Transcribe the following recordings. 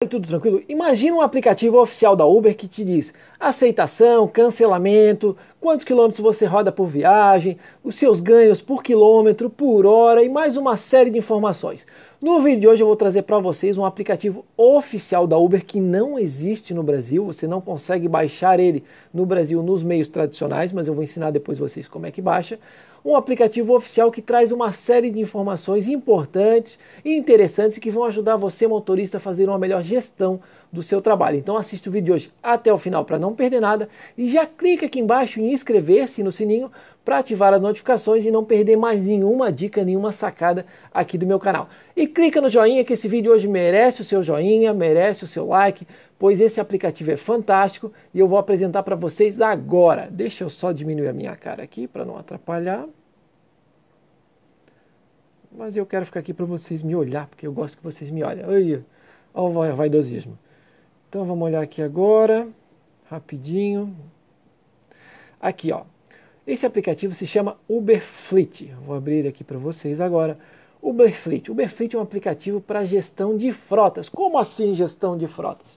É tudo tranquilo? Imagina um aplicativo oficial da Uber que te diz aceitação, cancelamento, quantos quilômetros você roda por viagem, os seus ganhos por quilômetro, por hora e mais uma série de informações. No vídeo de hoje eu vou trazer para vocês um aplicativo oficial da Uber que não existe no Brasil, você não consegue baixar ele no Brasil nos meios tradicionais, mas eu vou ensinar depois vocês como é que baixa um aplicativo oficial que traz uma série de informações importantes e interessantes que vão ajudar você, motorista, a fazer uma melhor gestão do seu trabalho. Então assista o vídeo de hoje até o final para não perder nada e já clica aqui embaixo em inscrever-se no sininho para ativar as notificações e não perder mais nenhuma dica, nenhuma sacada aqui do meu canal. E clica no joinha que esse vídeo hoje merece o seu joinha, merece o seu like, pois esse aplicativo é fantástico e eu vou apresentar para vocês agora. Deixa eu só diminuir a minha cara aqui para não atrapalhar mas eu quero ficar aqui para vocês me olhar, porque eu gosto que vocês me olhem. Olha o vaidosismo. Então vamos olhar aqui agora, rapidinho. Aqui, ó. Esse aplicativo se chama Uberfleet. Vou abrir aqui para vocês agora. Uberfleet. Uberfleet é um aplicativo para gestão de frotas. Como assim gestão de frotas?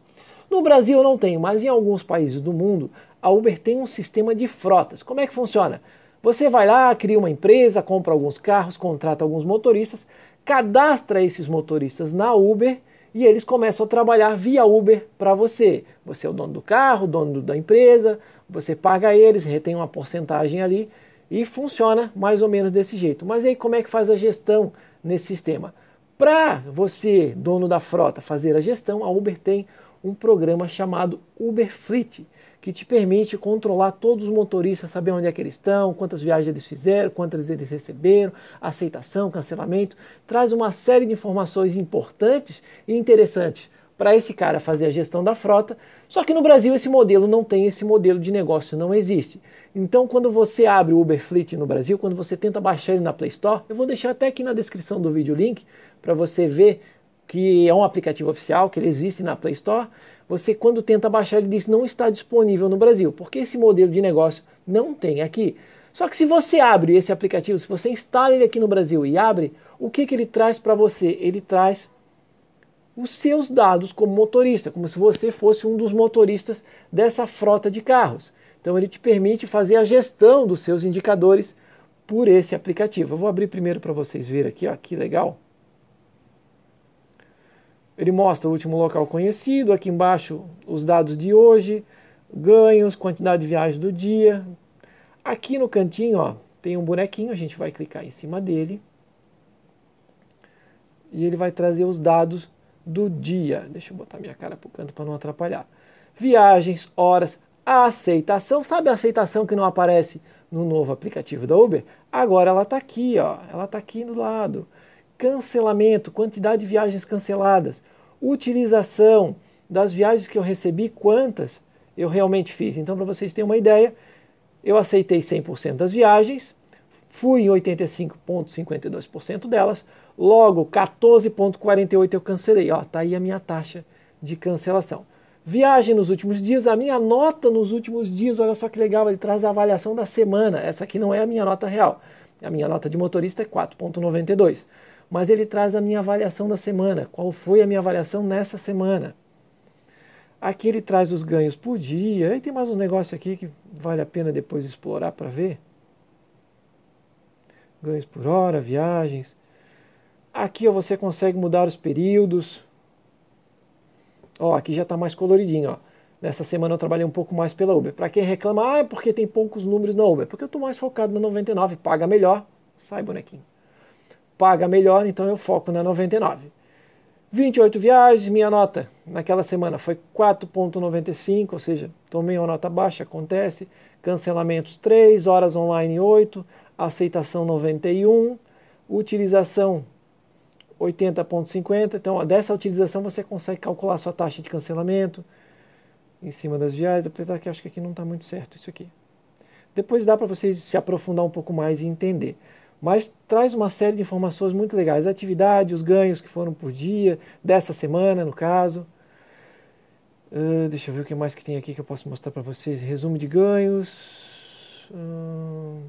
No Brasil não tem, mas em alguns países do mundo, a Uber tem um sistema de frotas. Como é que funciona? Você vai lá, cria uma empresa, compra alguns carros, contrata alguns motoristas, cadastra esses motoristas na Uber e eles começam a trabalhar via Uber para você. Você é o dono do carro, dono da empresa, você paga eles, retém uma porcentagem ali e funciona mais ou menos desse jeito. Mas aí como é que faz a gestão nesse sistema? Para você, dono da frota, fazer a gestão, a Uber tem um programa chamado Uber Fleet, que te permite controlar todos os motoristas, saber onde é que eles estão, quantas viagens eles fizeram, quantas eles receberam, aceitação, cancelamento. Traz uma série de informações importantes e interessantes para esse cara fazer a gestão da frota. Só que no Brasil esse modelo não tem, esse modelo de negócio não existe. Então, quando você abre o Uber Fleet no Brasil, quando você tenta baixar ele na Play Store, eu vou deixar até aqui na descrição do vídeo o link para você ver que é um aplicativo oficial, que ele existe na Play Store, você quando tenta baixar ele diz não está disponível no Brasil, porque esse modelo de negócio não tem aqui. Só que se você abre esse aplicativo, se você instala ele aqui no Brasil e abre, o que, que ele traz para você? Ele traz os seus dados como motorista, como se você fosse um dos motoristas dessa frota de carros. Então ele te permite fazer a gestão dos seus indicadores por esse aplicativo. Eu vou abrir primeiro para vocês verem aqui, ó, que legal. Ele mostra o último local conhecido, aqui embaixo os dados de hoje, ganhos, quantidade de viagens do dia. Aqui no cantinho ó, tem um bonequinho, a gente vai clicar em cima dele. E ele vai trazer os dados do dia. Deixa eu botar minha cara para o canto para não atrapalhar. Viagens, horas, aceitação. Sabe a aceitação que não aparece no novo aplicativo da Uber? Agora ela está aqui, ó. ela está aqui do lado cancelamento, quantidade de viagens canceladas, utilização das viagens que eu recebi, quantas eu realmente fiz. Então, para vocês terem uma ideia, eu aceitei 100% das viagens, fui em 85,52% delas, logo 14,48% eu cancelei. Ó, tá aí a minha taxa de cancelação. Viagem nos últimos dias, a minha nota nos últimos dias, olha só que legal, ele traz a avaliação da semana. Essa aqui não é a minha nota real. A minha nota de motorista é 4,92 mas ele traz a minha avaliação da semana. Qual foi a minha avaliação nessa semana? Aqui ele traz os ganhos por dia. E tem mais uns negócios aqui que vale a pena depois explorar para ver. Ganhos por hora, viagens. Aqui você consegue mudar os períodos. Ó, aqui já está mais coloridinho. Ó. Nessa semana eu trabalhei um pouco mais pela Uber. Para quem reclama, ah, é porque tem poucos números na Uber. Porque eu estou mais focado na 99, paga melhor. Sai, bonequinho paga melhor, então eu foco na 99. 28 viagens, minha nota naquela semana foi 4.95, ou seja, tomei uma nota baixa, acontece. Cancelamentos 3, horas online 8, aceitação 91, utilização 80.50. Então, ó, dessa utilização você consegue calcular sua taxa de cancelamento em cima das viagens, apesar que acho que aqui não está muito certo isso aqui. Depois dá para vocês se aprofundar um pouco mais e entender mas traz uma série de informações muito legais. atividade, os ganhos que foram por dia, dessa semana, no caso. Uh, deixa eu ver o que mais que tem aqui que eu posso mostrar para vocês. Resumo de ganhos. Uh,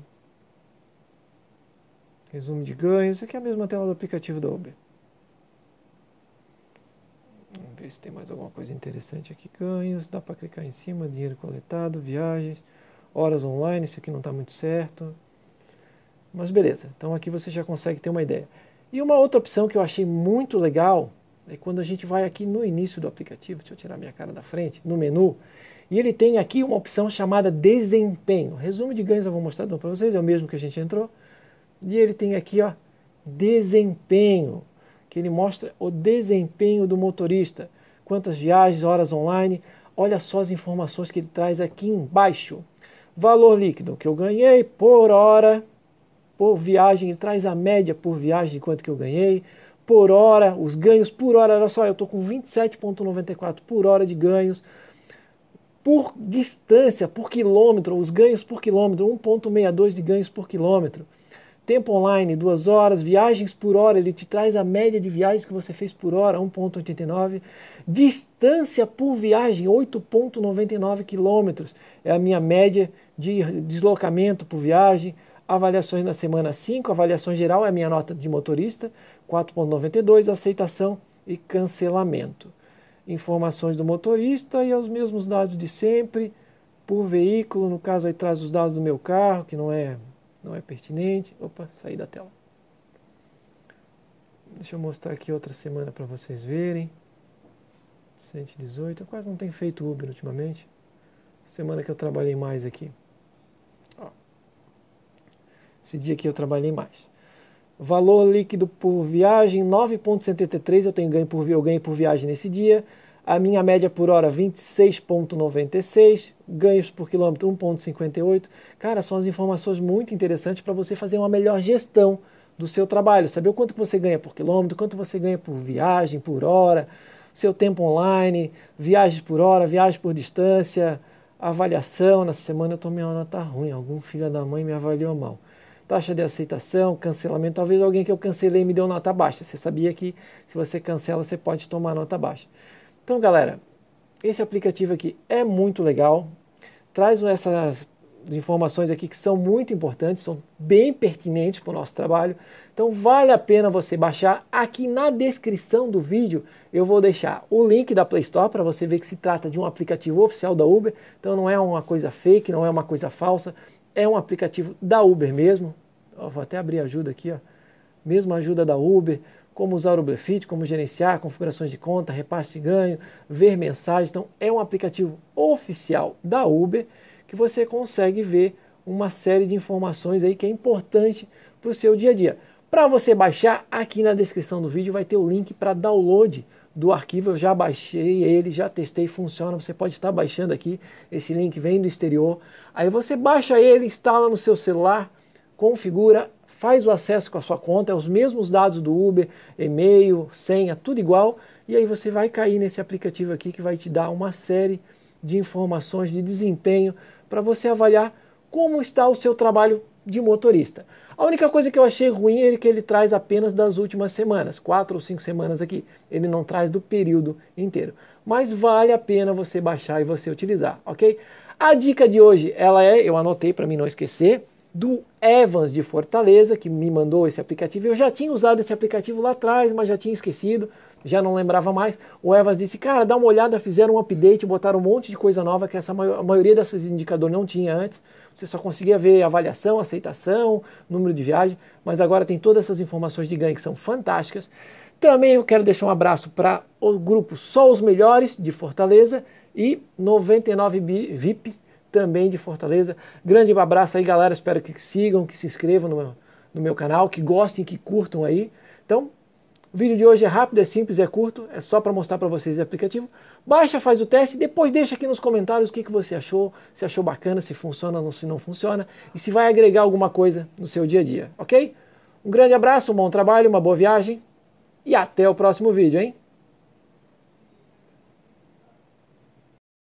resumo de ganhos. Isso aqui é a mesma tela do aplicativo da Uber. Vamos ver se tem mais alguma coisa interessante aqui. Ganhos, dá para clicar em cima, dinheiro coletado, viagens, horas online, isso aqui não está muito certo. Mas beleza, então aqui você já consegue ter uma ideia. E uma outra opção que eu achei muito legal é quando a gente vai aqui no início do aplicativo, deixa eu tirar minha cara da frente, no menu, e ele tem aqui uma opção chamada desempenho. Resumo de ganhos eu vou mostrar então para vocês, é o mesmo que a gente entrou. E ele tem aqui, ó, desempenho, que ele mostra o desempenho do motorista, quantas viagens, horas online, olha só as informações que ele traz aqui embaixo. Valor líquido que eu ganhei por hora, por viagem, traz a média por viagem quanto que eu ganhei, por hora, os ganhos por hora, olha só, eu estou com 27,94 por hora de ganhos, por distância, por quilômetro, os ganhos por quilômetro, 1,62 de ganhos por quilômetro. Tempo online, duas horas, viagens por hora, ele te traz a média de viagens que você fez por hora, 1,89. Distância por viagem, 8,99 quilômetros, é a minha média de deslocamento por viagem avaliações na semana 5, avaliação geral é a minha nota de motorista, 4.92, aceitação e cancelamento. Informações do motorista e os mesmos dados de sempre, por veículo, no caso aí traz os dados do meu carro, que não é, não é pertinente. Opa, saí da tela. Deixa eu mostrar aqui outra semana para vocês verem. 118, eu quase não tenho feito Uber ultimamente. Semana que eu trabalhei mais aqui. Esse dia aqui eu trabalhei mais. Valor líquido por viagem, 9,73. eu tenho ganho por, eu ganhei por viagem nesse dia. A minha média por hora, 26,96. Ganhos por quilômetro, 1,58. Cara, são as informações muito interessantes para você fazer uma melhor gestão do seu trabalho. Saber o quanto você ganha por quilômetro, quanto você ganha por viagem, por hora, seu tempo online, viagens por hora, viagens por distância, avaliação. Nessa semana eu tomei uma nota tá ruim, algum filho da mãe me avaliou mal taxa de aceitação, cancelamento. Talvez alguém que eu cancelei me deu nota baixa. Você sabia que se você cancela, você pode tomar nota baixa. Então, galera, esse aplicativo aqui é muito legal. Traz essas informações aqui que são muito importantes, são bem pertinentes para o nosso trabalho. Então vale a pena você baixar. Aqui na descrição do vídeo eu vou deixar o link da Play Store para você ver que se trata de um aplicativo oficial da Uber. Então não é uma coisa fake, não é uma coisa falsa, é um aplicativo da Uber mesmo vou até abrir ajuda aqui, ó, mesmo ajuda da Uber, como usar o Uberfit, como gerenciar configurações de conta, repasse de ganho, ver mensagens. Então, é um aplicativo oficial da Uber que você consegue ver uma série de informações aí que é importante para o seu dia a dia. Para você baixar, aqui na descrição do vídeo vai ter o link para download do arquivo. Eu já baixei ele, já testei, funciona. Você pode estar baixando aqui. Esse link vem do exterior. Aí você baixa ele, instala no seu celular configura, faz o acesso com a sua conta, é os mesmos dados do Uber, e-mail, senha, tudo igual, e aí você vai cair nesse aplicativo aqui que vai te dar uma série de informações de desempenho para você avaliar como está o seu trabalho de motorista. A única coisa que eu achei ruim é que ele traz apenas das últimas semanas, quatro ou cinco semanas aqui. Ele não traz do período inteiro. Mas vale a pena você baixar e você utilizar, ok? A dica de hoje, ela é, eu anotei para mim não esquecer, do Evans de Fortaleza, que me mandou esse aplicativo. Eu já tinha usado esse aplicativo lá atrás, mas já tinha esquecido, já não lembrava mais. O Evans disse: Cara, dá uma olhada, fizeram um update, botaram um monte de coisa nova que essa, a maioria desses indicadores não tinha antes. Você só conseguia ver avaliação, aceitação, número de viagem, mas agora tem todas essas informações de ganho que são fantásticas. Também eu quero deixar um abraço para o grupo Só os Melhores de Fortaleza e 99 VIP também de Fortaleza. Grande abraço aí, galera. Espero que sigam, que se inscrevam no meu, no meu canal, que gostem, que curtam aí. Então, o vídeo de hoje é rápido, é simples, é curto, é só para mostrar para vocês o aplicativo. Baixa, faz o teste, depois deixa aqui nos comentários o que, que você achou, se achou bacana, se funciona ou se não funciona e se vai agregar alguma coisa no seu dia a dia, ok? Um grande abraço, um bom trabalho, uma boa viagem e até o próximo vídeo, hein?